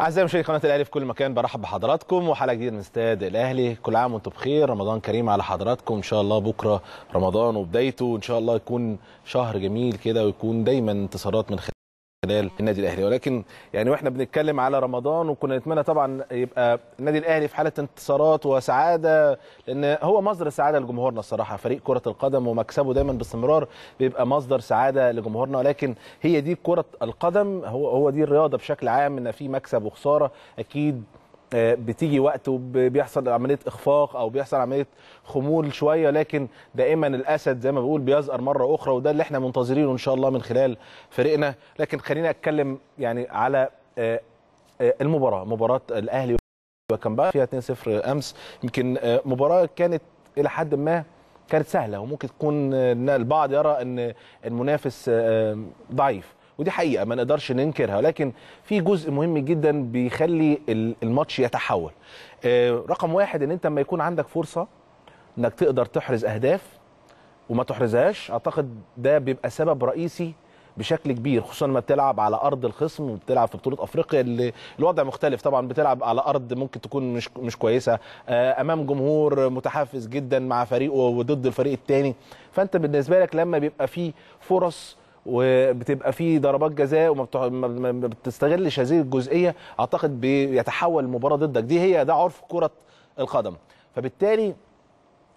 اعزائي مشاهدي قناه الاهلي في كل مكان برحب بحضراتكم وحلقه جديده من استاد الاهلي كل عام وانتم بخير رمضان كريم على حضراتكم ان شاء الله بكره رمضان وبدايته ان شاء الله يكون شهر جميل كده ويكون دايما انتصارات من خلال خلال النادي الاهلي ولكن يعني واحنا بنتكلم على رمضان وكنا نتمنى طبعا يبقى النادي الاهلي في حاله انتصارات وسعاده لان هو مصدر سعاده لجمهورنا الصراحه فريق كره القدم ومكسبه دايما باستمرار بيبقى مصدر سعاده لجمهورنا ولكن هي دي كره القدم هو هو دي الرياضه بشكل عام ان في مكسب وخساره اكيد آه، بتيجي وقت وبيحصل عمليه اخفاق او بيحصل عمليه خمول شويه لكن دائما الاسد زي ما بقول بيزقر مره اخرى وده اللي احنا منتظرينه ان شاء الله من خلال فريقنا لكن خلينا اتكلم يعني على آه، آه، المباراه مباراه الاهلي وكان بقى فيها 2-0 امس يمكن مباراه كانت الى حد ما كانت سهله وممكن تكون البعض يرى ان المنافس ضعيف ودي حقيقه ما نقدرش ننكرها لكن في جزء مهم جدا بيخلي الماتش يتحول آه، رقم واحد ان انت لما يكون عندك فرصه انك تقدر تحرز اهداف وما تحرزهاش اعتقد ده بيبقى سبب رئيسي بشكل كبير خصوصا لما بتلعب على ارض الخصم وبتلعب في بطوله افريقيا اللي الوضع مختلف طبعا بتلعب على ارض ممكن تكون مش مش كويسه آه، امام جمهور متحفز جدا مع فريقه وضد الفريق الثاني فانت بالنسبه لك لما بيبقى في فرص وبتبقى في ضربات جزاء وما بتستغلش هذه الجزئيه اعتقد بيتحول المباراه ضدك دي هي ده عرف كره القدم فبالتالي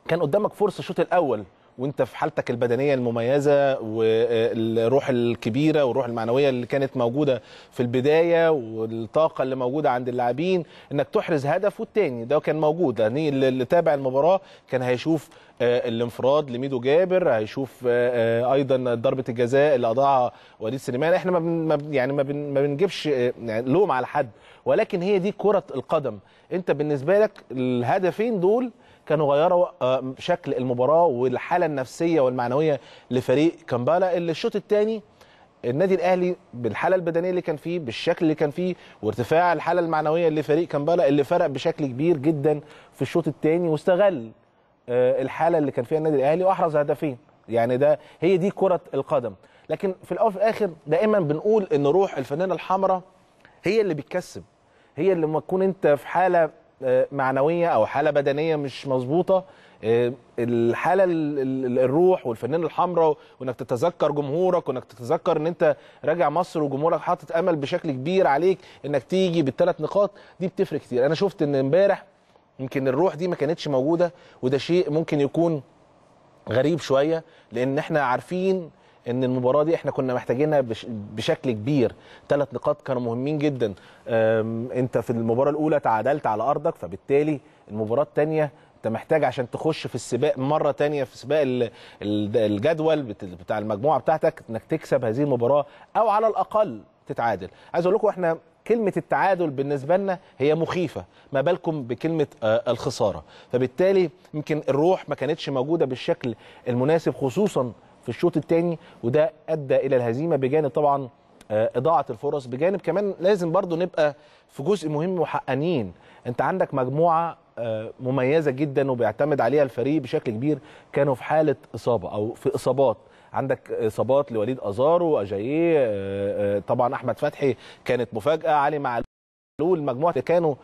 كان قدامك فرصه الشوط الاول وانت في حالتك البدنيه المميزه والروح الكبيره والروح المعنويه اللي كانت موجوده في البدايه والطاقه اللي موجوده عند اللاعبين انك تحرز هدف والتاني ده كان موجود يعني اللي تابع المباراه كان هيشوف آه، الانفراد لميدو جابر هيشوف آه، آه، ايضا ضربه الجزاء اللي اضاعها وليد سليمان احنا ما يعني ما بنجيبش يعني لوم على حد ولكن هي دي كره القدم انت بالنسبه لك الهدفين دول كانوا غيروا آه، شكل المباراه والحاله النفسيه والمعنويه لفريق كامبالا اللي الشوط الثاني النادي الاهلي بالحاله البدنيه اللي كان فيه بالشكل اللي كان فيه وارتفاع الحاله المعنويه لفريق كامبالا اللي فرق بشكل كبير جدا في الشوط الثاني واستغل آه، الحاله اللي كان فيها النادي الاهلي واحرز هدفين يعني ده هي دي كره القدم لكن في الاول وفي الاخر دائما بنقول ان روح الفنانه الحمراء هي اللي بتكسب هي اللي لما تكون انت في حاله آه، معنويه او حاله بدنيه مش مظبوطه آه، الحاله الروح والفنان الحمراء وانك تتذكر جمهورك وانك تتذكر ان انت راجع مصر وجمهورك حاطط امل بشكل كبير عليك انك تيجي بالثلاث نقاط دي بتفرق كتير انا شفت ان امبارح يمكن الروح دي ما كانتش موجوده وده شيء ممكن يكون غريب شويه لان احنا عارفين ان المباراه دي احنا كنا محتاجينها بشكل كبير ثلاث نقاط كانوا مهمين جدا انت في المباراه الاولى تعادلت على ارضك فبالتالي المباراه الثانيه انت محتاج عشان تخش في السباق مره ثانيه في سباق الجدول بتاع المجموعه بتاعتك انك تكسب هذه المباراه او على الاقل تتعادل عايز اقول لكم احنا كلمه التعادل بالنسبه لنا هي مخيفه ما بالكم بكلمه آه، الخساره فبالتالي يمكن الروح ما كانتش موجوده بالشكل المناسب خصوصا في الشوط الثاني وده ادى الى الهزيمه بجانب طبعا آه، اضاعه الفرص بجانب كمان لازم برضو نبقى في جزء مهم وحقانين انت عندك مجموعه آه، مميزه جدا وبيعتمد عليها الفريق بشكل كبير كانوا في حاله اصابه او في اصابات عندك اصابات لوليد ازارو اجاييه آه، طبعا احمد فتحي كانت مفاجاه علي معلول مجموعه كانوا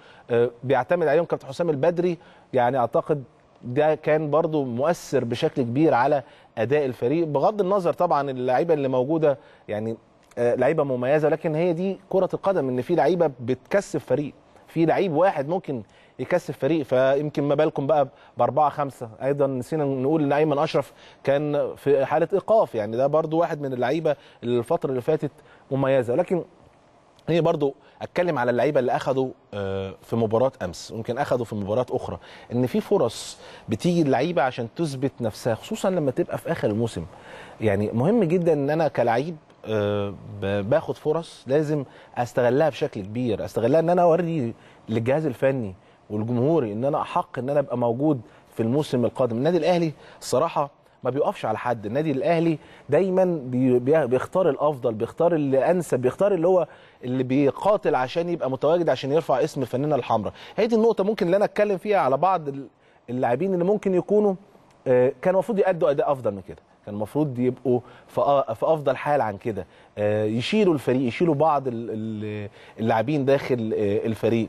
بيعتمد عليهم كابتن حسام البدري يعني اعتقد ده كان برضو مؤثر بشكل كبير على اداء الفريق بغض النظر طبعا اللعيبه اللي موجوده يعني آه، لعيبه مميزه لكن هي دي كره القدم ان في لعيبه بتكسب فريق في لعيب واحد ممكن يكسب فريق فيمكن ما بالكم بقى باربعه خمسه ايضا نسينا نقول ان ايمن اشرف كان في حاله ايقاف يعني ده برضو واحد من اللعيبه اللي الفتره اللي فاتت مميزه لكن هي برضو اتكلم على اللعيبه اللي اخذوا آه، في مباراه امس ممكن اخذوا في مباراه اخرى ان في فرص بتيجي للعيبه عشان تثبت نفسها خصوصا لما تبقى في اخر الموسم يعني مهم جدا ان انا كلعيب آه، باخد فرص لازم استغلها بشكل كبير استغلها ان انا اوري للجهاز الفني والجمهوري ان انا احق ان انا ابقى موجود في الموسم القادم النادي الاهلي الصراحه ما بيقفش على حد النادي الاهلي دايما بيختار الافضل بيختار اللي انسب بيختار اللي هو اللي بيقاتل عشان يبقى متواجد عشان يرفع اسم فنانه الحمراء هي دي النقطه ممكن اللي انا اتكلم فيها على بعض اللاعبين اللي ممكن يكونوا آه، كان المفروض يأدوا اداء افضل من كده كان المفروض يبقوا في افضل حال عن كده آه، يشيلوا الفريق يشيلوا بعض اللاعبين داخل آه، الفريق